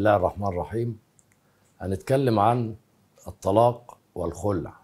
الله الرحمن الرحيم هنتكلم عن الطلاق والخلع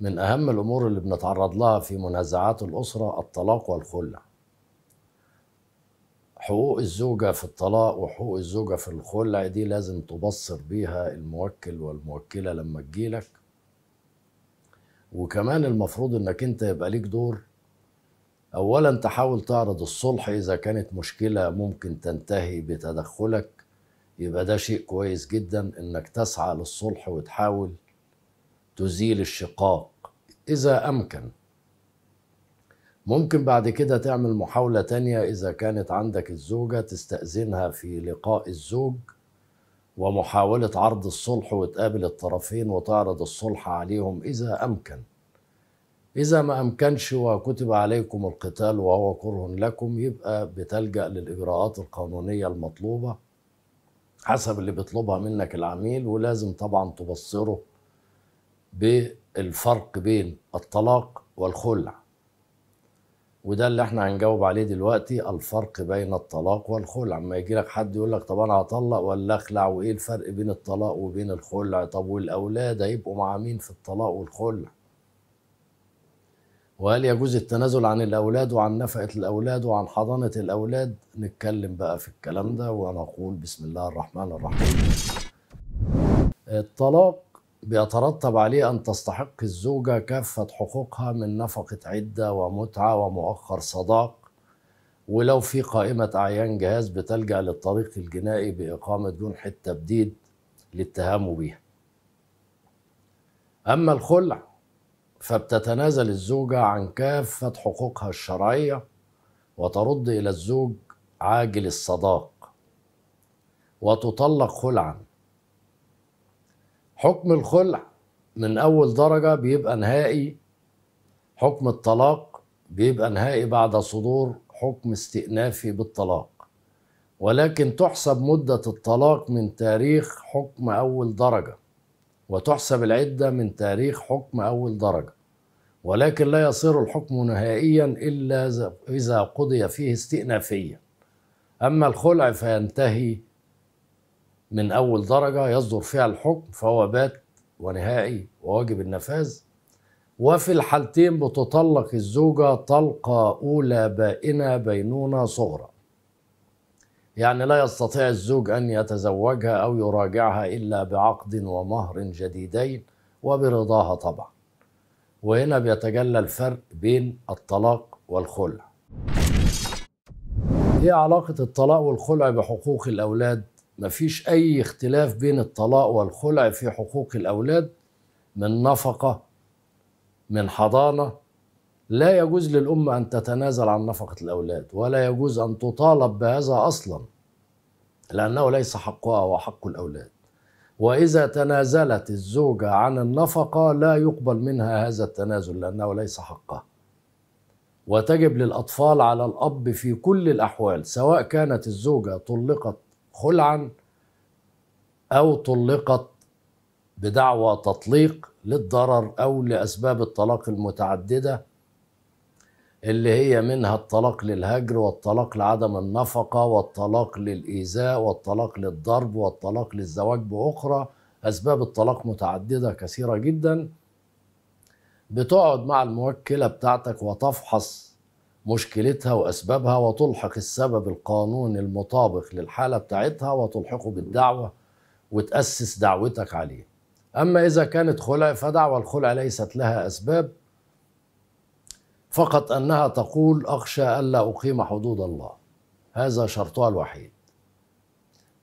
من أهم الأمور اللي بنتعرض لها في منازعات الأسرة الطلاق والخلع حقوق الزوجة في الطلاق وحقوق الزوجة في الخلع دي لازم تبصر بيها الموكل والموكلة لما تجيلك وكمان المفروض انك انت يبقى ليك دور اولا تحاول تعرض الصلح اذا كانت مشكله ممكن تنتهي بتدخلك يبقى ده شيء كويس جدا انك تسعى للصلح وتحاول تزيل الشقاق اذا امكن ممكن بعد كده تعمل محاولة تانية إذا كانت عندك الزوجة تستأذنها في لقاء الزوج ومحاولة عرض الصلح وتقابل الطرفين وتعرض الصلح عليهم إذا أمكن إذا ما أمكنش وكتب عليكم القتال وهو كره لكم يبقى بتلجأ للإجراءات القانونية المطلوبة حسب اللي بيطلبها منك العميل ولازم طبعا تبصره بالفرق بين الطلاق والخلع وده اللي احنا هنجاوب عليه دلوقتي الفرق بين الطلاق والخلع اما يجي لك حد يقول لك طب انا هطلق ولا اخلع وايه الفرق بين الطلاق وبين الخلع طب والاولاد هيبقوا مع مين في الطلاق والخلع وهل يجوز التنازل عن الأولاد وعن نفقة الأولاد وعن حضانة الأولاد نتكلم بقى في الكلام ده ونقول بسم الله الرحمن الرحيم الطلاق بيترتب عليه أن تستحق الزوجة كافة حقوقها من نفقة عدة ومتعة ومؤخر صداق ولو في قائمة أعيان جهاز بتلجأ للطريق الجنائي بإقامة جنح التبديد لاتهامه بيها أما الخلع فبتتنازل الزوجة عن كافة حقوقها الشرعية وترد إلى الزوج عاجل الصداق وتطلق خلعا حكم الخلع من أول درجة بيبقى نهائي حكم الطلاق بيبقى نهائي بعد صدور حكم استئنافي بالطلاق ولكن تحسب مدة الطلاق من تاريخ حكم أول درجة وتحسب العدة من تاريخ حكم أول درجة ولكن لا يصير الحكم نهائيا إلا إذا قضي فيه استئنافيا أما الخلع فينتهي من أول درجة يصدر فيها الحكم فهو بات ونهائي وواجب النفاذ وفي الحالتين بتطلق الزوجة طلقة أولى بائنة بينونة صغرى يعني لا يستطيع الزوج أن يتزوجها أو يراجعها إلا بعقد ومهر جديدين وبرضاها طبعا وهنا بيتجلى الفرق بين الطلاق والخلع هي إيه علاقة الطلاق والخلع بحقوق الأولاد مفيش أي اختلاف بين الطلاق والخلع في حقوق الأولاد من نفقة من حضانة لا يجوز للأمة أن تتنازل عن نفقة الأولاد ولا يجوز أن تطالب بهذا أصلا لأنه ليس حقها وحق الأولاد وإذا تنازلت الزوجة عن النفقة لا يقبل منها هذا التنازل لأنه ليس حقها وتجب للأطفال على الأب في كل الأحوال سواء كانت الزوجة طلقت خلعا أو طلقت بدعوى تطليق للضرر أو لأسباب الطلاق المتعددة اللي هي منها الطلاق للهجر والطلاق لعدم النفقة والطلاق للإيذاء والطلاق للضرب والطلاق للزواج بأخرى أسباب الطلاق متعددة كثيرة جدا بتقعد مع الموكلة بتاعتك وتفحص مشكلتها وأسبابها وتلحق السبب القانوني المطابق للحالة بتاعتها وتلحقه بالدعوة وتأسس دعوتك عليه أما إذا كانت خلع فدعوه الخلع ليست لها أسباب فقط أنها تقول أخشى ألا أقيم حدود الله هذا شرطها الوحيد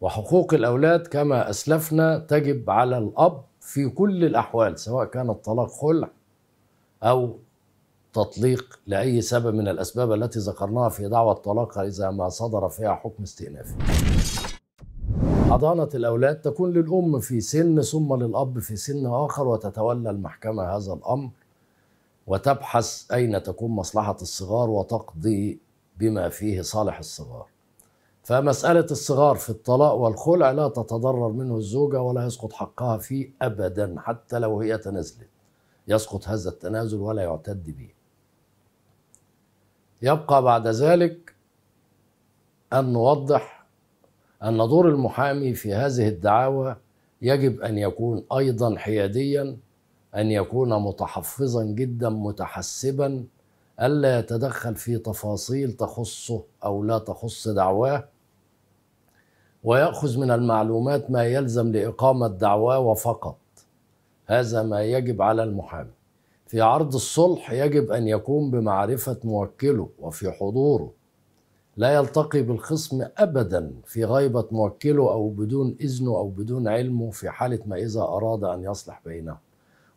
وحقوق الأولاد كما أسلفنا تجب على الأب في كل الأحوال سواء كان الطلاق خلع أو تطليق لأي سبب من الأسباب التي ذكرناها في دعوى الطلاق إذا ما صدر فيها حكم استئنافي حضانة الأولاد تكون للأم في سن ثم للأب في سن آخر وتتولى المحكمة هذا الأمر وتبحث أين تكون مصلحة الصغار وتقضي بما فيه صالح الصغار فمسألة الصغار في الطلاق والخلع لا تتضرر منه الزوجة ولا يسقط حقها فيه أبدا حتى لو هي تنازلت يسقط هذا التنازل ولا يعتد به يبقى بعد ذلك أن نوضح أن دور المحامي في هذه الدعاوى يجب أن يكون أيضا حياديا ان يكون متحفظا جدا متحسبا الا يتدخل في تفاصيل تخصه او لا تخص دعواه وياخذ من المعلومات ما يلزم لاقامه دعواه وفقط هذا ما يجب على المحامي في عرض الصلح يجب ان يكون بمعرفه موكله وفي حضوره لا يلتقي بالخصم ابدا في غيبه موكله او بدون اذنه او بدون علمه في حاله ما اذا اراد ان يصلح بينهم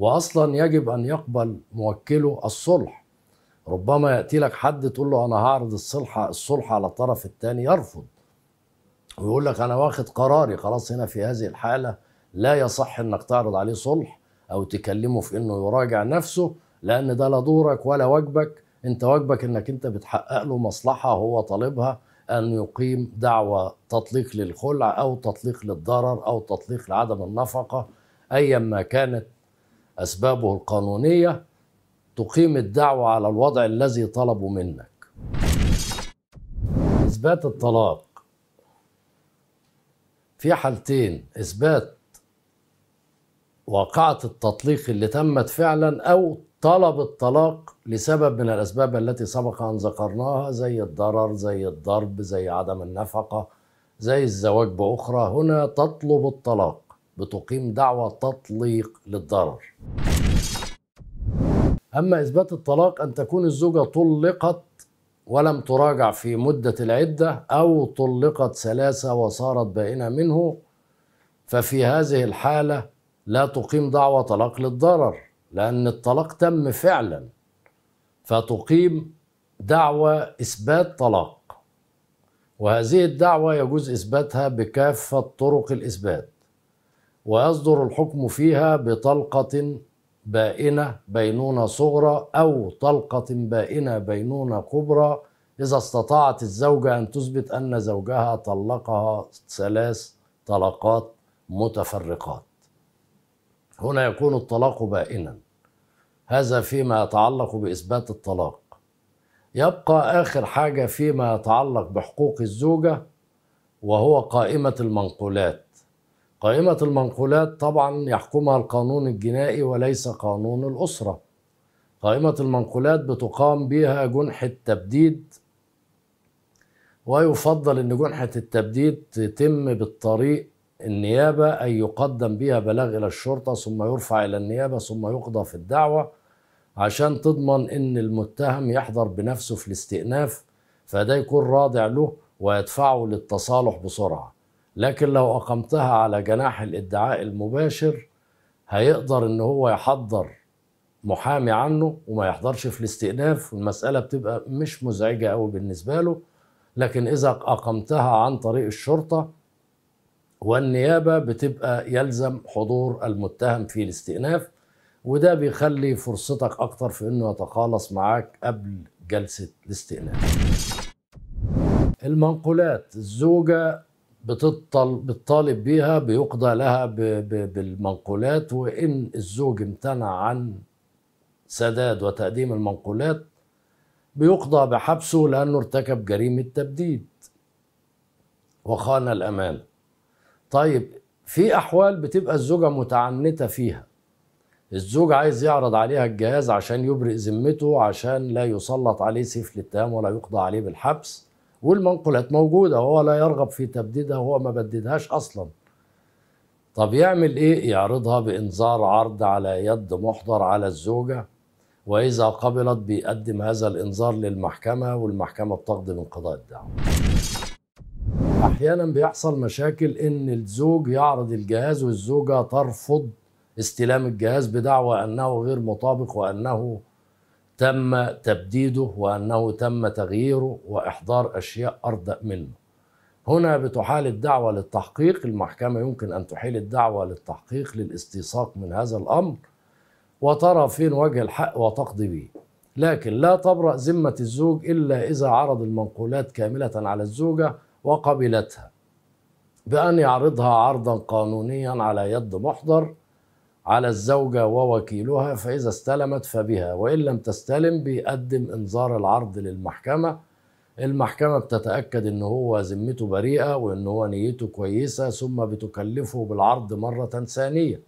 واصلا يجب ان يقبل موكله الصلح ربما ياتي لك حد تقول له انا هعرض الصلح الصلح على الطرف الثاني يرفض ويقول لك انا واخد قراري خلاص هنا في هذه الحاله لا يصح انك تعرض عليه صلح او تكلمه في انه يراجع نفسه لان ده لا دورك ولا واجبك انت واجبك انك انت بتحقق له مصلحه هو طالبها ان يقيم دعوى تطليق للخلع او تطليق للضرر او تطليق لعدم النفقه ايا ما كانت أسبابه القانونية تقيم الدعوة على الوضع الذي طلبوا منك إثبات الطلاق في حالتين إثبات واقعة التطليق اللي تمت فعلا أو طلب الطلاق لسبب من الأسباب التي سبق أن ذكرناها زي الضرر زي الضرب زي عدم النفقة زي الزواج بأخرى هنا تطلب الطلاق بتقيم دعوى تطليق للضرر أما إثبات الطلاق أن تكون الزوجة طلقت ولم تراجع في مدة العدة أو طلقت ثلاثة وصارت بائنة منه ففي هذه الحالة لا تقيم دعوى طلاق للضرر لأن الطلاق تم فعلا فتقيم دعوى إثبات طلاق وهذه الدعوة يجوز إثباتها بكافة طرق الإثبات ويصدر الحكم فيها بطلقة بائنة بينونة صغرى أو طلقة بائنة بينونة كبرى إذا استطاعت الزوجة أن تثبت أن زوجها طلقها ثلاث طلقات متفرقات هنا يكون الطلاق بائنا هذا فيما يتعلق بإثبات الطلاق يبقى آخر حاجة فيما يتعلق بحقوق الزوجة وهو قائمة المنقولات قائمة المنقولات طبعا يحكمها القانون الجنائي وليس قانون الأسرة قائمة المنقولات بتقام بها جنحة تبديد ويفضل أن جنحة التبديد تتم بالطريق النيابة أي يقدم بها بلاغ إلى الشرطة ثم يرفع إلى النيابة ثم يقضى في الدعوة عشان تضمن أن المتهم يحضر بنفسه في الاستئناف فده يكون رادع له ويدفعه للتصالح بسرعه لكن لو أقمتها على جناح الادعاء المباشر هيقدر إن هو يحضر محامي عنه وما يحضرش في الاستئناف والمسألة بتبقى مش مزعجة قوي بالنسبة له لكن إذا أقمتها عن طريق الشرطة والنيابة بتبقى يلزم حضور المتهم في الاستئناف وده بيخلي فرصتك أكتر في إنه يتخالص معاك قبل جلسة الاستئناف المنقولات الزوجة بتطل بتطالب بيها بيقضى لها ب... ب... بالمنقولات وإن الزوج امتنع عن سداد وتقديم المنقولات بيقضى بحبسه لأنه ارتكب جريمة تبديد وخان الأمانة طيب في أحوال بتبقى الزوجة متعنتة فيها الزوج عايز يعرض عليها الجهاز عشان يبرئ ذمته عشان لا يسلط عليه سيف الاتهام ولا يقضى عليه بالحبس والمنقولات موجوده هو لا يرغب في تبديدها هو ما بددهاش اصلا طب يعمل ايه يعرضها بانذار عرض على يد محضر على الزوجه واذا قبلت بيقدم هذا الانذار للمحكمه والمحكمه بتقضي من قضاء الدعوه احيانا بيحصل مشاكل ان الزوج يعرض الجهاز والزوجه ترفض استلام الجهاز بدعوى انه غير مطابق وانه تم تبديده وأنه تم تغييره وإحضار أشياء أردأ منه هنا بتحال الدعوة للتحقيق المحكمة يمكن أن تحيل الدعوة للتحقيق للاستيثاق من هذا الأمر وترى فين وجه الحق وتقضي به لكن لا تبرأ ذمة الزوج إلا إذا عرض المنقولات كاملة على الزوجة وقبلتها بأن يعرضها عرضا قانونيا على يد محضر على الزوجة ووكيلها فإذا استلمت فبها وإن لم تستلم بيقدم إنذار العرض للمحكمة المحكمة بتتأكد إن هو ذمته بريئة وإن هو نيته كويسة ثم بتكلفه بالعرض مرة ثانية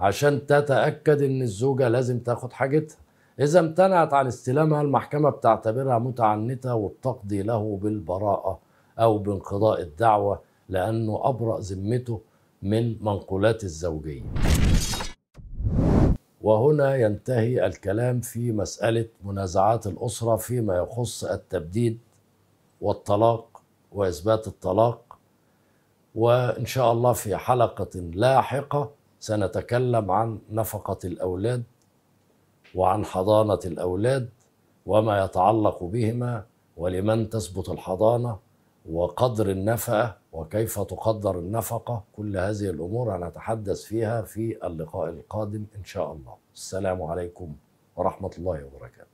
عشان تتأكد إن الزوجة لازم تاخد حاجتها إذا امتنعت عن استلامها المحكمة بتعتبرها متعنتة وبتقضي له بالبراءة أو بانقضاء الدعوة لأنه أبرأ ذمته من منقولات الزوجية وهنا ينتهي الكلام في مسألة منازعات الأسرة فيما يخص التبديد والطلاق وإثبات الطلاق وإن شاء الله في حلقة لاحقة سنتكلم عن نفقة الأولاد وعن حضانة الأولاد وما يتعلق بهما ولمن تثبت الحضانة وقدر النفقة وكيف تقدر النفقة كل هذه الأمور هنتحدث فيها في اللقاء القادم إن شاء الله السلام عليكم ورحمة الله وبركاته